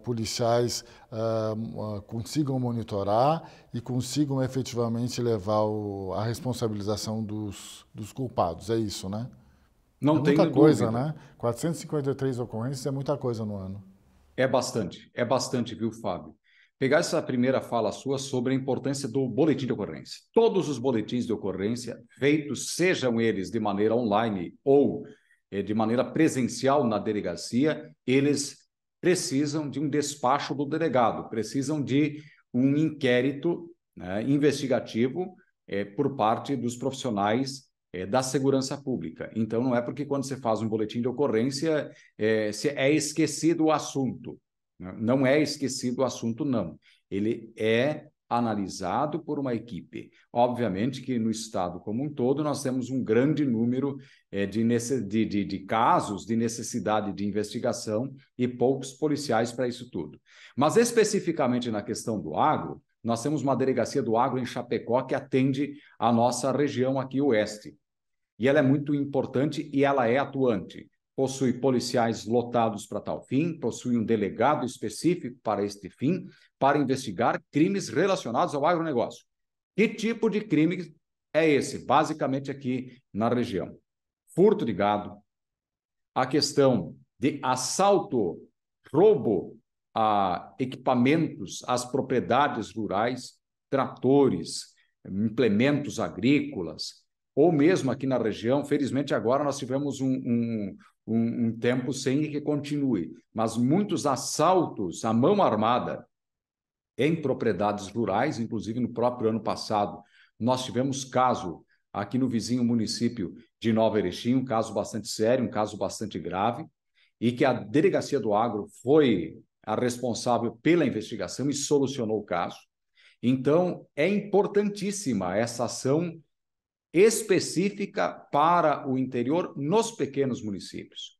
policiais uh, consigam monitorar e consigam efetivamente levar o, a responsabilização dos, dos culpados. É isso, né? Não é tem muita coisa, dúvida. né? 453 ocorrências é muita coisa no ano. É bastante, é bastante, viu, Fábio? Pegar essa primeira fala sua sobre a importância do boletim de ocorrência. Todos os boletins de ocorrência, feitos, sejam eles de maneira online ou eh, de maneira presencial na delegacia, eles precisam de um despacho do delegado, precisam de um inquérito né, investigativo é, por parte dos profissionais é, da segurança pública. Então, não é porque quando você faz um boletim de ocorrência é, é esquecido o assunto. Né? Não é esquecido o assunto, não. Ele é analisado por uma equipe. Obviamente que no estado como um todo nós temos um grande número é, de, de, de, de casos de necessidade de investigação e poucos policiais para isso tudo. Mas especificamente na questão do agro, nós temos uma delegacia do agro em Chapecó que atende a nossa região aqui oeste. E ela é muito importante e ela é atuante possui policiais lotados para tal fim, possui um delegado específico para este fim, para investigar crimes relacionados ao agronegócio. Que tipo de crime é esse? Basicamente aqui na região. Furto de gado, a questão de assalto, roubo a equipamentos, as propriedades rurais, tratores, implementos agrícolas, ou mesmo aqui na região. Felizmente, agora nós tivemos um, um, um, um tempo sem que continue, mas muitos assaltos à mão armada em propriedades rurais, inclusive no próprio ano passado, nós tivemos caso aqui no vizinho município de Nova Erechim, um caso bastante sério, um caso bastante grave, e que a Delegacia do Agro foi a responsável pela investigação e solucionou o caso. Então, é importantíssima essa ação específica para o interior nos pequenos municípios.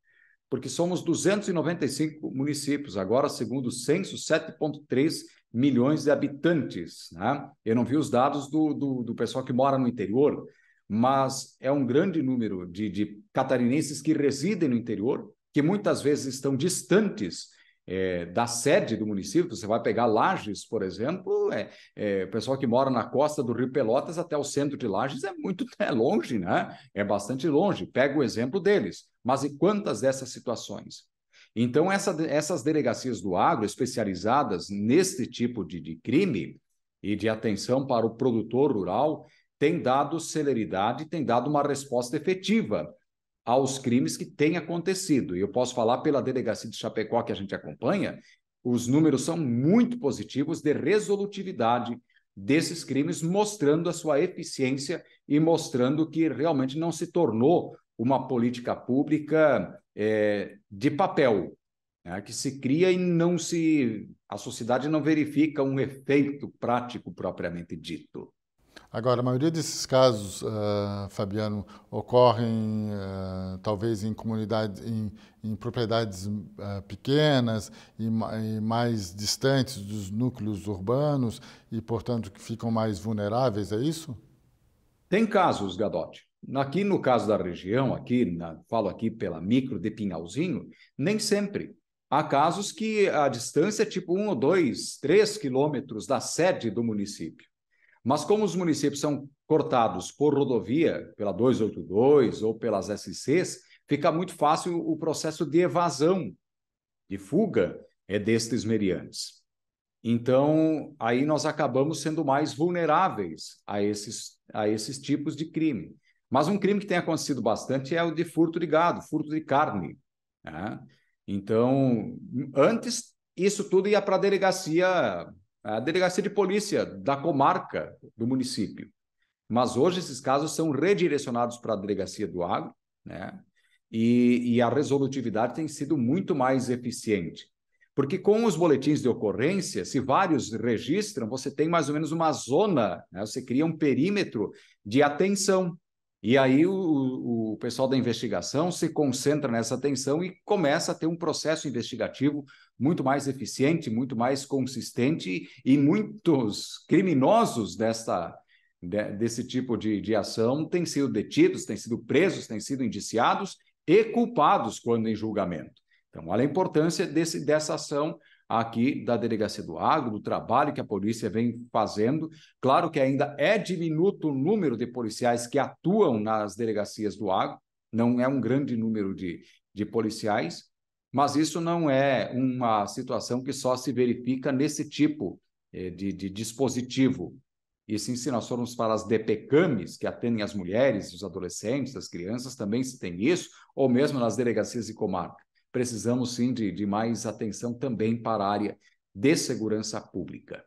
Porque somos 295 municípios, agora, segundo o censo, 7,3 milhões de habitantes. Né? Eu não vi os dados do, do, do, pessoal que mora no interior, mas é um grande número de, de catarinenses que residem no interior, que muitas vezes estão distantes é, da sede do município, você vai pegar Lages, por exemplo, é, é, o pessoal que mora na costa do Rio Pelotas até o centro de Lages é muito é longe, né? É bastante longe. Pega o exemplo deles. Mas e quantas dessas situações? Então, essa, essas delegacias do agro especializadas neste tipo de, de crime e de atenção para o produtor rural têm dado celeridade, têm dado uma resposta efetiva aos crimes que têm acontecido. E eu posso falar pela delegacia de Chapecó que a gente acompanha, os números são muito positivos de resolutividade desses crimes, mostrando a sua eficiência e mostrando que realmente não se tornou uma política pública é, de papel, né, que se cria e não se. a sociedade não verifica um efeito prático propriamente dito. Agora, a maioria desses casos, uh, Fabiano, ocorrem uh, talvez em comunidades, em, em propriedades uh, pequenas e, e, mais distantes dos núcleos urbanos e, portanto, que ficam mais vulneráveis, é isso? Tem casos, Gadotti. Aqui no caso da região, aqui na, falo aqui pela micro de Pinhalzinho, nem sempre. Há casos que a distância é tipo um ou dois, três quilômetros da sede do município. Mas como os municípios são cortados por rodovia, pela 282 ou pelas SCs, fica muito fácil o processo de evasão, de fuga é destes meriantes. Então, aí nós acabamos sendo mais vulneráveis a esses, a esses tipos de crime. Mas um crime que tem acontecido bastante é o de furto de gado, furto de carne. Né? Então, antes, isso tudo ia para a delegacia a delegacia de polícia da comarca do município. Mas hoje esses casos são redirecionados para a delegacia do agro, né? E, e a resolutividade tem sido muito mais eficiente. Porque com os boletins de ocorrência, se vários registram, você tem mais ou menos uma zona, né? você cria um perímetro de atenção e aí o, o pessoal da investigação se concentra nessa atenção e começa a ter um processo investigativo muito mais eficiente, muito mais consistente e muitos criminosos desta de, desse tipo de, de ação têm sido detidos, têm sido presos, têm sido indiciados e culpados quando em julgamento. Então, olha a importância desse, dessa ação aqui da Delegacia do Agro, do trabalho que a polícia vem fazendo. Claro que ainda é diminuto o número de policiais que atuam nas delegacias do Agro, não é um grande número de, de policiais, mas isso não é uma situação que só se verifica nesse tipo eh, de, de dispositivo. E sim, se nós formos para as DPCAMs, que atendem as mulheres, os adolescentes, as crianças, também se tem isso, ou mesmo nas delegacias de comarca precisamos sim de, de mais atenção também para a área de segurança pública.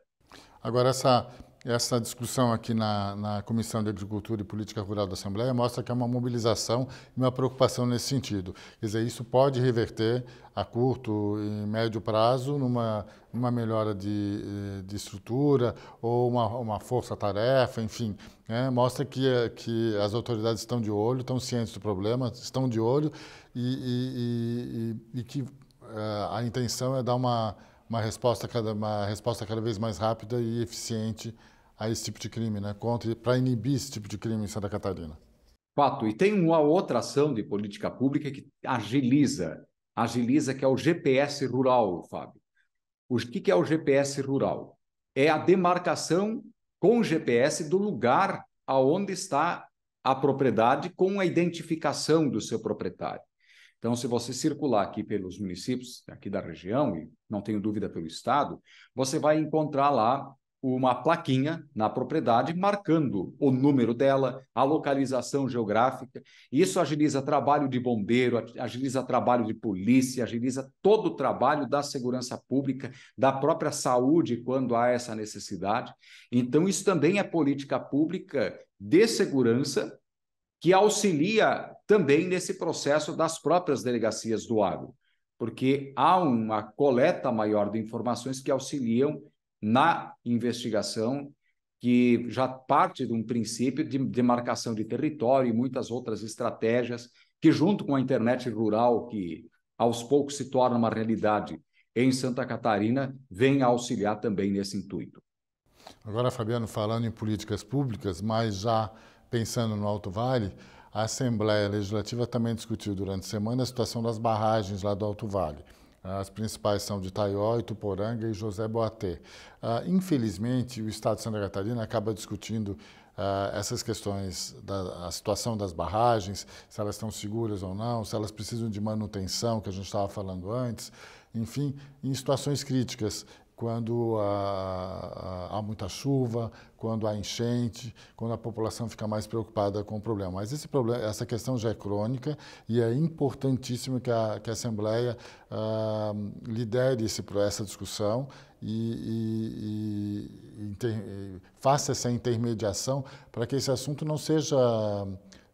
Agora, essa essa discussão aqui na, na, Comissão de Agricultura e Política Rural da Assembleia mostra que há é uma mobilização e uma preocupação nesse sentido. Quer dizer, isso pode reverter a curto e médio prazo numa, numa melhora de, eh, de estrutura ou uma, uma força-tarefa, enfim. Né? Mostra que, eh, que as autoridades estão de olho, estão cientes do problema, estão de olho e, e, e, e que eh, a intenção é dar uma, uma resposta cada uma resposta cada vez mais rápida e eficiente a esse tipo de crime, né? para inibir esse tipo de crime em Santa Catarina. Fato. E tem uma outra ação de política pública que agiliza, agiliza que é o GPS rural, Fábio. O que é o GPS rural? É a demarcação com GPS do lugar aonde está a propriedade com a identificação do seu proprietário. Então, se você circular aqui pelos municípios aqui da região, e não tenho dúvida pelo estado, você vai encontrar lá uma plaquinha na propriedade marcando o número dela, a localização geográfica. Isso agiliza trabalho de bombeiro, agiliza trabalho de polícia, agiliza todo o trabalho da segurança pública, da própria saúde, quando há essa necessidade. Então, isso também é política pública de segurança que auxilia também nesse processo das próprias delegacias do agro, porque há uma coleta maior de informações que auxiliam na investigação, que já parte de um princípio de demarcação de território e muitas outras estratégias, que junto com a internet rural, que aos poucos se torna uma realidade em Santa Catarina, vem auxiliar também nesse intuito. Agora, Fabiano, falando em políticas públicas, mas já pensando no Alto Vale, a Assembleia Legislativa também discutiu durante a semana a situação das barragens lá do Alto Vale. As principais são de Taió, Ituporanga e José Boatê. Uh, infelizmente, o Estado de Santa Catarina acaba discutindo uh, essas questões da situação das barragens, se elas estão seguras ou não, se elas precisam de manutenção, que a gente estava falando antes, enfim, em situações críticas quando há, há, muita chuva, quando há enchente, quando a população fica mais preocupada com o problema. Mas esse problema, essa questão já é crônica e é importantíssimo que a, que a Assembleia ah, lidere esse, essa discussão e, e, e inter, faça essa intermediação para que esse assunto não seja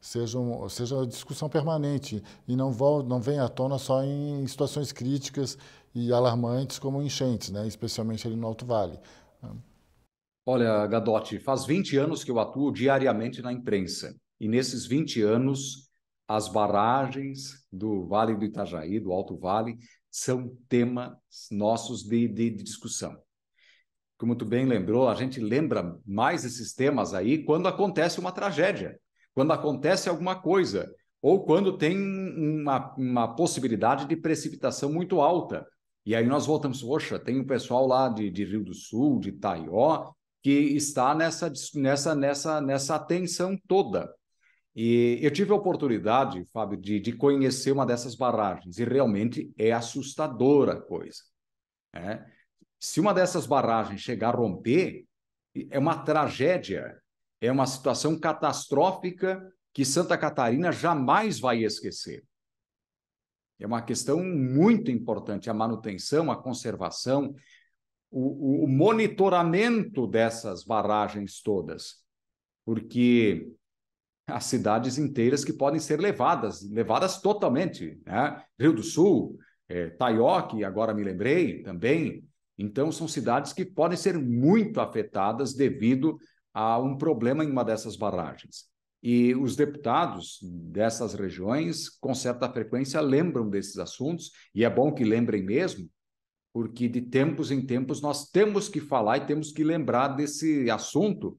seja, um, seja uma discussão permanente e não, vol, não venha à tona só em situações críticas e alarmantes como enchentes, né? especialmente ali no Alto Vale. Olha, Gadotti, faz 20 anos que eu atuo diariamente na imprensa. E nesses 20 anos, as barragens do Vale do Itajaí, do Alto Vale, são temas nossos de, de, de discussão. Como muito bem lembrou, a gente lembra mais esses temas aí quando acontece uma tragédia quando acontece alguma coisa ou quando tem uma, uma possibilidade de precipitação muito alta. E aí nós voltamos, poxa, tem o um pessoal lá de, de, Rio do Sul, de Itaió, que está nessa, nessa, nessa, nessa atenção toda. E eu tive a oportunidade, Fábio, de, de conhecer uma dessas barragens, e realmente é assustadora a coisa. Né? Se uma dessas barragens chegar a romper, é uma tragédia é uma situação catastrófica que Santa Catarina jamais vai esquecer. É uma questão muito importante a manutenção, a conservação, o, o monitoramento dessas barragens todas, porque há cidades inteiras que podem ser levadas, levadas totalmente. Né? Rio do Sul, é, Taioque, agora me lembrei também. Então, são cidades que podem ser muito afetadas devido há um problema em uma dessas barragens. E os deputados dessas regiões, com certa frequência, lembram desses assuntos, e é bom que lembrem mesmo, porque de tempos em tempos nós temos que falar e temos que lembrar desse assunto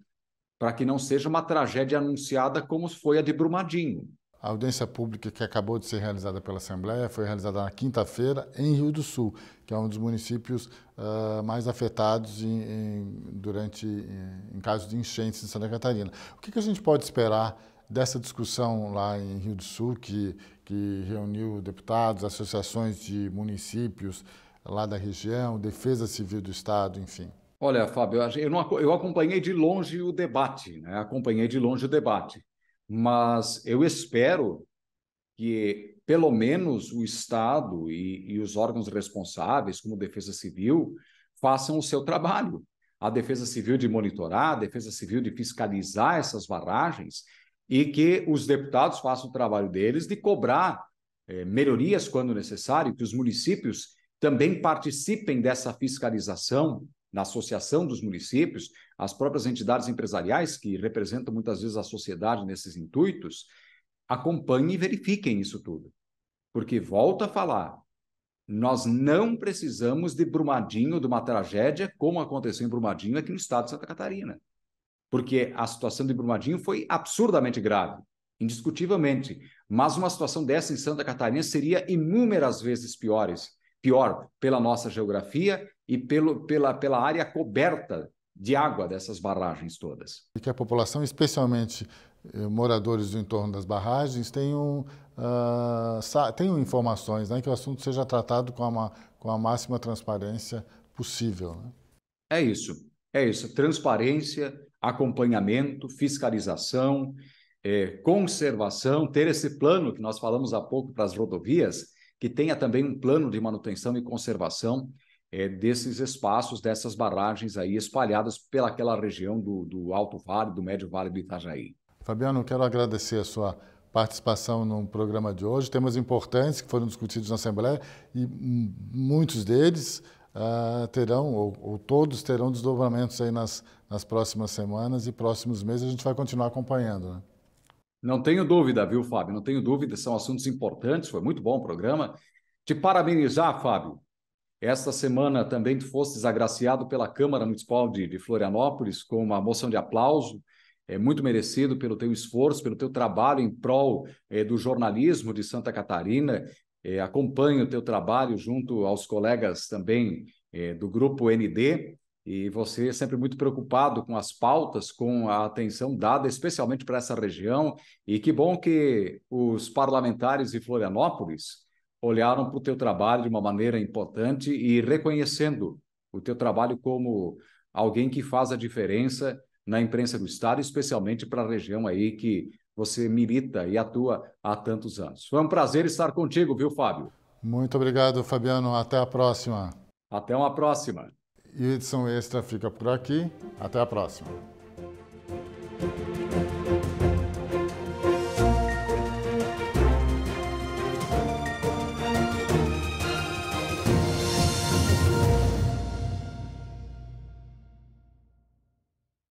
para que não seja uma tragédia anunciada como foi a de Brumadinho. A audiência pública que acabou de ser realizada pela Assembleia foi realizada na quinta-feira em Rio do Sul, que é um dos municípios uh, mais afetados em, em durante em, em casos de enchentes em Santa Catarina. O que, que a gente pode esperar dessa discussão lá em Rio do Sul, que, que reuniu deputados, associações de municípios lá da região, Defesa Civil do Estado, enfim? Olha, Fábio, eu, não, eu acompanhei de longe o debate, né? acompanhei de longe o debate mas eu espero que pelo menos o Estado e, e, os órgãos responsáveis, como Defesa Civil, façam o seu trabalho. A Defesa Civil de monitorar, a Defesa Civil de fiscalizar essas barragens e que os deputados façam o trabalho deles de cobrar eh, melhorias quando necessário, que os municípios também participem dessa fiscalização na Associação dos Municípios, as próprias entidades empresariais, que representam muitas vezes a sociedade nesses intuitos, acompanhem e verifiquem isso tudo. Porque, volta a falar, nós não precisamos de Brumadinho, de uma tragédia como aconteceu em Brumadinho aqui no estado de Santa Catarina. Porque a situação de Brumadinho foi absurdamente grave, indiscutivelmente. Mas uma situação dessa em Santa Catarina seria inúmeras vezes piores, pior pela nossa geografia e pelo, pela, pela área coberta de água dessas barragens todas. E que a população, especialmente eh, moradores do entorno das barragens, tenham, uh, ah, tenham informações, né, que o assunto seja tratado com a, com a máxima transparência possível. Né? É isso, é isso. Transparência, acompanhamento, fiscalização, eh, conservação, ter esse plano que nós falamos há pouco para as rodovias, que tenha também um plano de manutenção e conservação é, desses espaços, dessas barragens aí espalhadas pelaquela região do, do Alto Vale, do Médio Vale do Itajaí. Fabiano, quero agradecer a sua participação no programa de hoje. Temas importantes que foram discutidos na Assembleia e muitos deles uh, terão, ou, ou, todos terão desdobramentos aí nas, nas próximas semanas e próximos meses. A gente vai continuar acompanhando, né? Não tenho dúvida, viu, Fábio? Não tenho dúvida, são assuntos importantes. Foi muito bom o programa. Te parabenizar, Fábio, esta semana também tu foste agraciado pela Câmara Municipal de, de Florianópolis com uma moção de aplauso é muito merecido pelo teu esforço, pelo teu trabalho em prol é, do jornalismo de Santa Catarina. É, acompanho o teu trabalho junto aos colegas também é, do grupo ND e você é sempre muito preocupado com as pautas, com a atenção dada especialmente para essa região. E que bom que os parlamentares de Florianópolis olharam para o teu trabalho de uma maneira importante e reconhecendo o teu trabalho como alguém que faz a diferença na imprensa do estado, especialmente para a região aí que você milita e atua há tantos anos. Foi um prazer estar contigo, viu, Fábio? Muito obrigado, Fabiano. Até a próxima. Até uma próxima. E edição extra fica por aqui. Até a próxima.